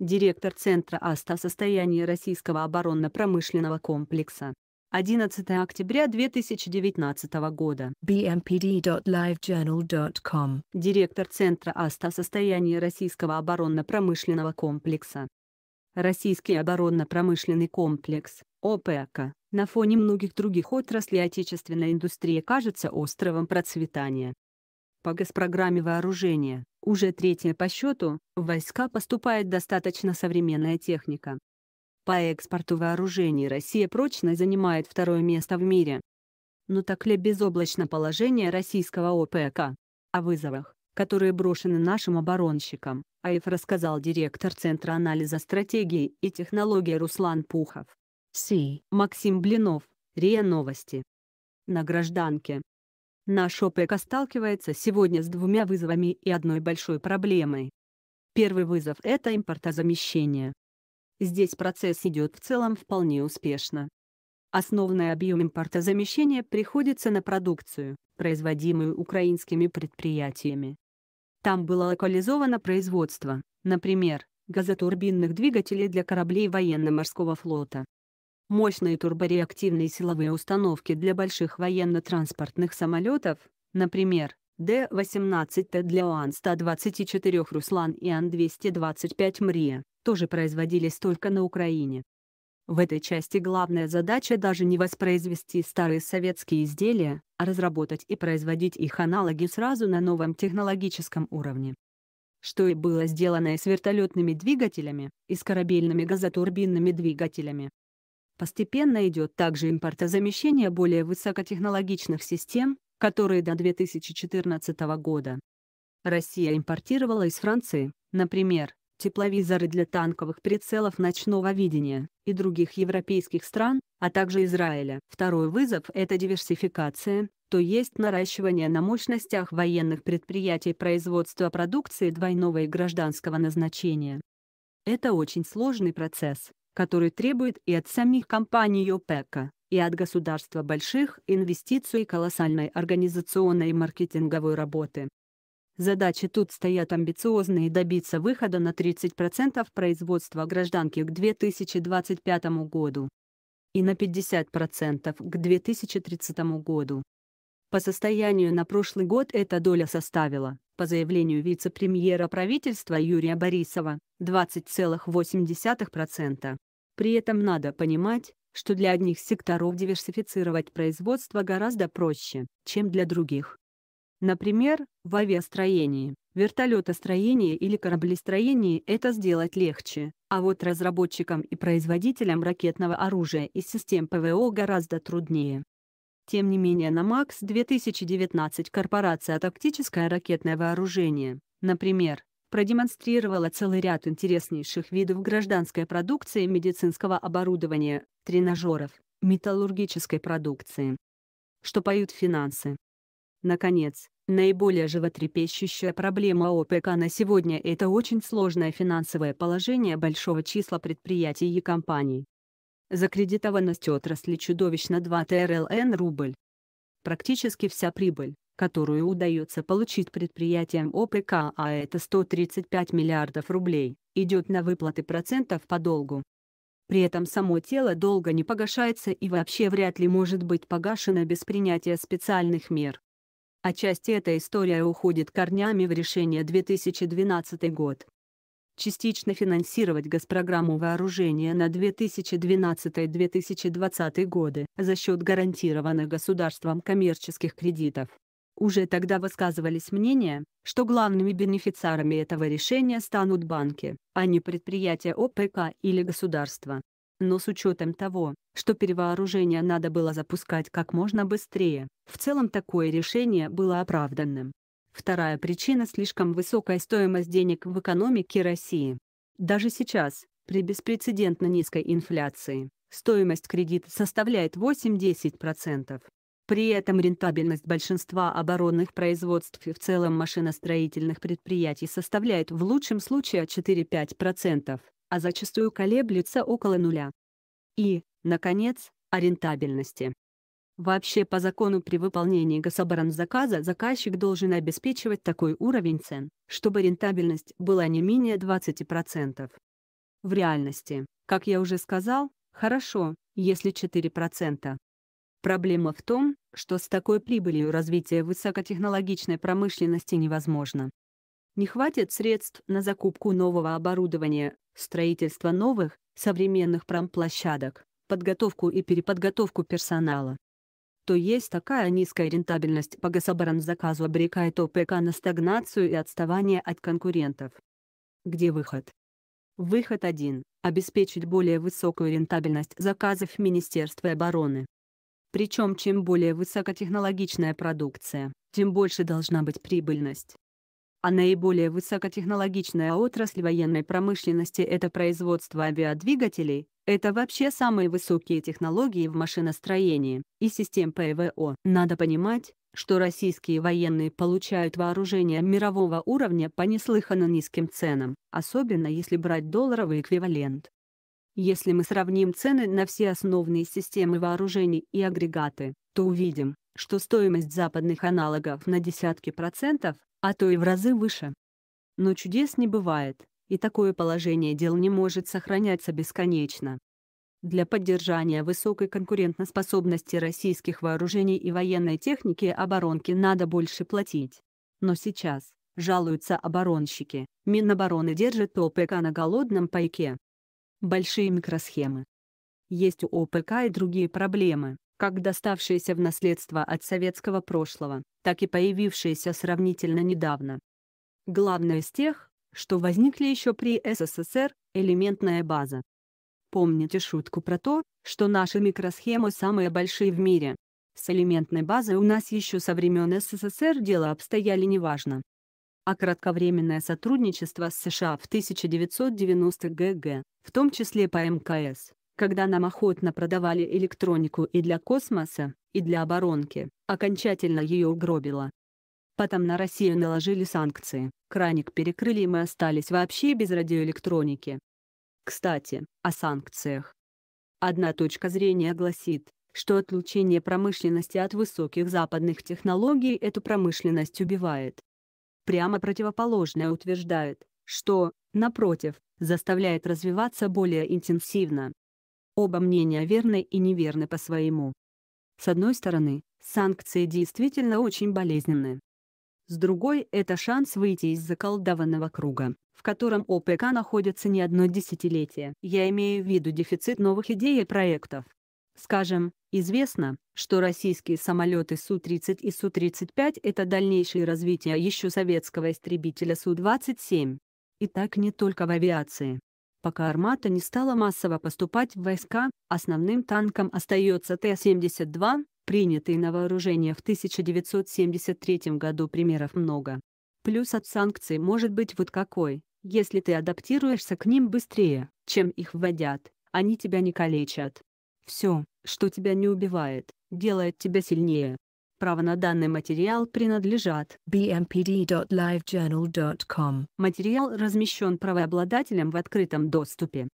директор Центра АСТА состоянии российского оборонно-промышленного комплекса. 11 октября 2019 года. bmpd.livejournal.com Директор Центра АСТА состоянии российского оборонно-промышленного комплекса. Российский оборонно-промышленный комплекс, ОПК, на фоне многих других отраслей отечественной индустрии кажется островом процветания по госпрограмме вооружения, уже третья по счету, в войска поступает достаточно современная техника. По экспорту вооружений Россия прочно занимает второе место в мире. Но ну так ли безоблачно положение российского ОПК? О вызовах, которые брошены нашим оборонщикам, АИФ рассказал директор Центра анализа стратегии и технологий Руслан Пухов. Си. Максим Блинов, РИА Новости. На гражданке, Наш ОПЕК сталкивается сегодня с двумя вызовами и одной большой проблемой. Первый вызов – это импортозамещение. Здесь процесс идет в целом вполне успешно. Основной объем импортозамещения приходится на продукцию, производимую украинскими предприятиями. Там было локализовано производство, например, газотурбинных двигателей для кораблей военно-морского флота, мощные турбореактивные силовые установки для больших военно-транспортных самолетов, например, Д-18Т для ОАН-124 «Руслан» и Ан-225 «Мрия», тоже производились только на Украине. В этой части главная задача даже не воспроизвести старые советские изделия, а разработать и производить их аналоги сразу на новом технологическом уровне. Что и было сделано и с вертолетными двигателями, и с корабельными газотурбинными двигателями. Постепенно идет также импортозамещение более высокотехнологичных систем, которые до 2014 года Россия импортировала из Франции, например, тепловизоры для танковых прицелов ночного видения и других европейских стран, а также Израиля. Второй вызов – это диверсификация, то есть наращивание на мощностях военных предприятий производства продукции двойного и гражданского назначения. Это очень сложный процесс, который требует и от самих компаний ОПЕКа, и от государства больших инвестиций и колоссальной организационной и маркетинговой работы. Задачи тут стоят амбициозные добиться выхода на 30% производства гражданки к 2025 году и на 50% к 2030 году. По состоянию на прошлый год эта доля составила, по заявлению вице-премьера правительства Юрия Борисова, 20,8%. При этом надо понимать, что для одних секторов диверсифицировать производство гораздо проще, чем для других. Например, в авиастроении, вертолетостроении или кораблестроении это сделать легче, а вот разработчикам и производителям ракетного оружия и систем ПВО гораздо труднее. Тем не менее на МАКС 2019 корпорация «Тактическое ракетное вооружение», например, продемонстрировала целый ряд интереснейших видов гражданской продукции медицинского оборудования, тренажеров, металлургической продукции. Что поют финансы. Наконец, наиболее животрепещущая проблема ОПК на сегодня – это очень сложное финансовое положение большого числа предприятий и компаний. Закредитованность отрасли чудовищно 2 ТРЛН рубль. Практически вся прибыль, которую удается получить предприятиям ОПК, а это 135 миллиардов рублей, идет на выплаты процентов по долгу. При этом само тело долго не погашается и вообще вряд ли может быть погашено без принятия специальных мер. Отчасти эта история уходит корнями в решение 2012 год. Частично финансировать госпрограмму вооружения на 2012-2020 годы за счет гарантированных государством коммерческих кредитов. Уже тогда высказывались мнения, что главными бенефициарами этого решения станут банки, а не предприятия ОПК или государства. Но с учетом того, что перевооружение надо было запускать как можно быстрее, в целом такое решение было оправданным. Вторая причина – слишком высокая стоимость денег в экономике России. Даже сейчас, при беспрецедентно низкой инфляции, стоимость кредита составляет 8-10%. При этом рентабельность большинства оборонных производств и в целом машиностроительных предприятий составляет в лучшем случае 4-5%, а зачастую колеблется около нуля. И, наконец, о рентабельности. Вообще по закону при выполнении гособоронзаказа заказчик должен обеспечивать такой уровень цен, чтобы рентабельность была не менее 20%. В реальности, как я уже сказал, хорошо, если 4%. Проблема в том, что с такой прибылью развитие высокотехнологичной промышленности невозможно. Не хватит средств на закупку нового оборудования, строительство новых, современных промплощадок, подготовку и переподготовку персонала. То есть такая низкая рентабельность по гособоронзаказу обрекает ОПК на стагнацию и отставание от конкурентов. Где выход? Выход один – обеспечить более высокую рентабельность заказов Министерства обороны. Причем чем более высокотехнологичная продукция, тем больше должна быть прибыльность. А наиболее высокотехнологичная отрасль военной промышленности – это производство авиадвигателей, это вообще самые высокие технологии в машиностроении и систем ПВО. Надо понимать, что российские военные получают вооружение мирового уровня по неслыханно низким ценам, особенно если брать долларовый эквивалент. Если мы сравним цены на все основные системы вооружений и агрегаты, то увидим, что стоимость западных аналогов на десятки процентов, а то и в разы выше. Но чудес не бывает, и такое положение дел не может сохраняться бесконечно. Для поддержания высокой конкурентоспособности российских вооружений и военной техники оборонки надо больше платить. Но сейчас, жалуются оборонщики, Минобороны держит ОПК на голодном пайке большие микросхемы. Есть у ОПК и другие проблемы, как доставшиеся в наследство от советского прошлого, так и появившиеся сравнительно недавно. Главное из тех, что возникли еще при СССР, элементная база. Помните шутку про то, что наши микросхемы самые большие в мире? С элементной базой у нас еще со времен СССР дело обстояли неважно а кратковременное сотрудничество с США в 1990 х ГГ, в том числе по МКС, когда нам охотно продавали электронику и для космоса, и для оборонки, окончательно ее угробило. Потом на Россию наложили санкции, краник перекрыли и мы остались вообще без радиоэлектроники. Кстати, о санкциях. Одна точка зрения гласит, что отлучение промышленности от высоких западных технологий эту промышленность убивает, прямо противоположное утверждает, что, напротив, заставляет развиваться более интенсивно. Оба мнения верны и неверны по-своему. С одной стороны, санкции действительно очень болезненны. С другой – это шанс выйти из заколдованного круга, в котором ОПК находится не одно десятилетие. Я имею в виду дефицит новых идей и проектов. Скажем, Известно, что российские самолеты Су-30 и Су-35 — это дальнейшее развитие еще советского истребителя Су-27. И так не только в авиации. Пока «Армата» не стала массово поступать в войска, основным танком остается Т-72, принятый на вооружение в 1973 году примеров много. Плюс от санкций может быть вот какой, если ты адаптируешься к ним быстрее, чем их вводят, они тебя не калечат. Все, что тебя не убивает, делает тебя сильнее. Право на данный материал принадлежат bmpd.livejournal.com. Материал размещен правообладателем в открытом доступе.